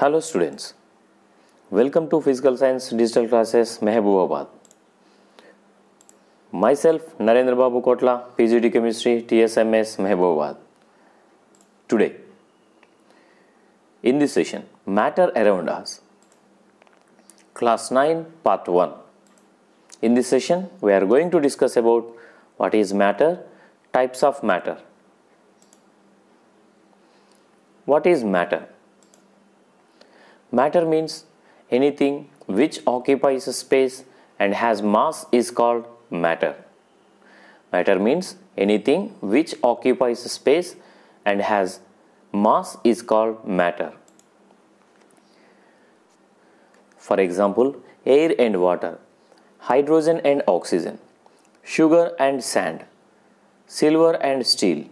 Hello students, welcome to Physical Science Digital Classes Mehbubabad. Myself Narendra Babu Kotla, PGD Chemistry, TSMS Mehbubabad. Today, in this session, Matter Around Us, Class 9, Part 1. In this session, we are going to discuss about what is matter, types of matter. What is matter? Matter means anything which occupies a space and has mass is called matter. Matter means anything which occupies a space and has mass is called matter. For example, air and water, hydrogen and oxygen, sugar and sand, silver and steel,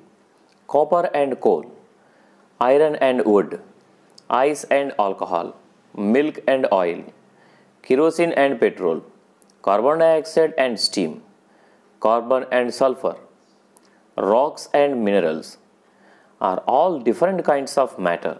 copper and coal, iron and wood ice and alcohol, milk and oil, kerosene and petrol, carbon dioxide and steam, carbon and sulfur, rocks and minerals are all different kinds of matter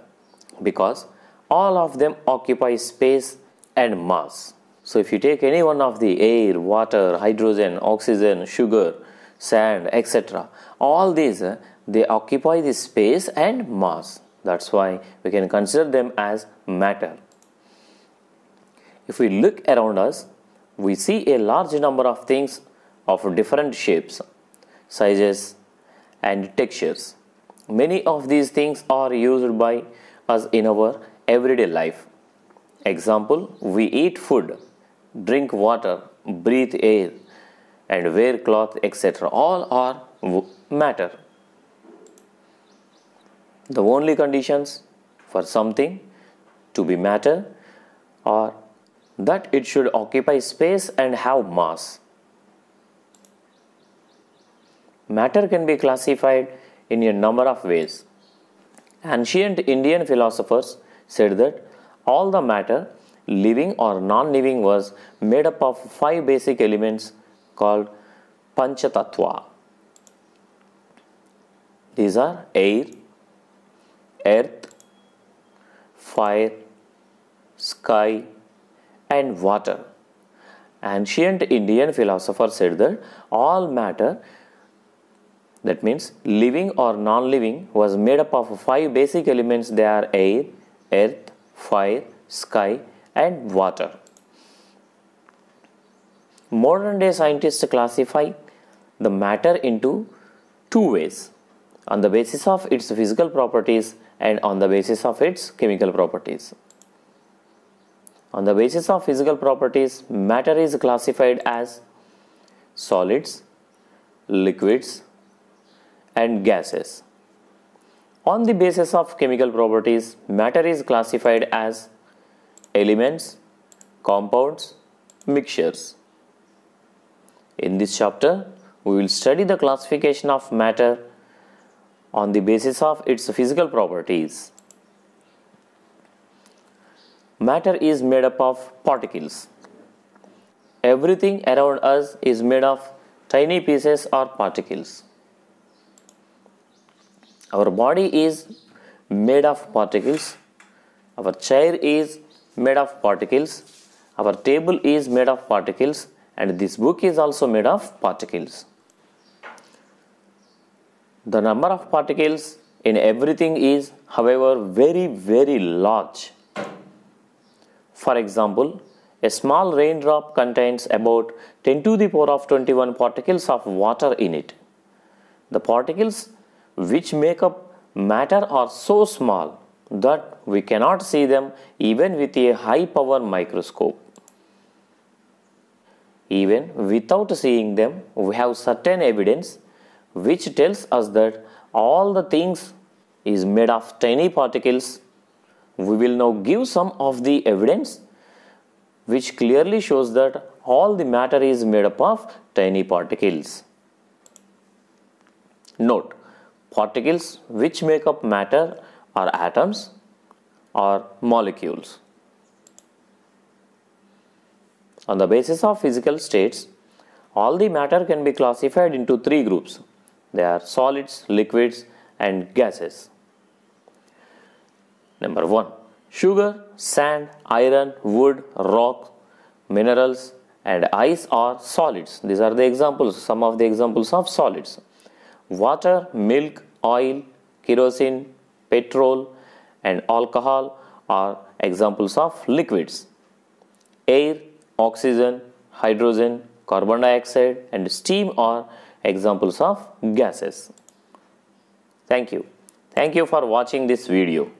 because all of them occupy space and mass. So if you take any one of the air, water, hydrogen, oxygen, sugar, sand, etc., all these they occupy the space and mass that's why we can consider them as matter if we look around us we see a large number of things of different shapes sizes and textures many of these things are used by us in our everyday life example we eat food drink water breathe air and wear cloth etc all are matter the only conditions for something to be matter are that it should occupy space and have mass. Matter can be classified in a number of ways. Ancient Indian philosophers said that all the matter, living or non living, was made up of five basic elements called Panchatattva. These are air, earth, fire, sky, and water. Ancient Indian philosopher said that all matter, that means living or non living, was made up of five basic elements they are air, earth, fire, sky, and water. Modern day scientists classify the matter into two ways on the basis of its physical properties and on the basis of its chemical properties. On the basis of physical properties, matter is classified as solids, liquids and gases. On the basis of chemical properties, matter is classified as elements, compounds, mixtures. In this chapter, we will study the classification of matter on the basis of its physical properties. Matter is made up of particles. Everything around us is made of tiny pieces or particles. Our body is made of particles. Our chair is made of particles. Our table is made of particles. And this book is also made of particles. The number of particles in everything is, however, very, very large. For example, a small raindrop contains about 10 to the power of 21 particles of water in it. The particles which make up matter are so small that we cannot see them even with a high power microscope. Even without seeing them, we have certain evidence which tells us that all the things is made of tiny particles. We will now give some of the evidence which clearly shows that all the matter is made up of tiny particles. Note, particles which make up matter are atoms or molecules. On the basis of physical states, all the matter can be classified into three groups they are solids, liquids and gases. Number 1. Sugar, sand, iron, wood, rock, minerals and ice are solids. These are the examples, some of the examples of solids. Water, milk, oil, kerosene, petrol and alcohol are examples of liquids. Air, oxygen, hydrogen, carbon dioxide and steam are examples of gases. Thank you. Thank you for watching this video.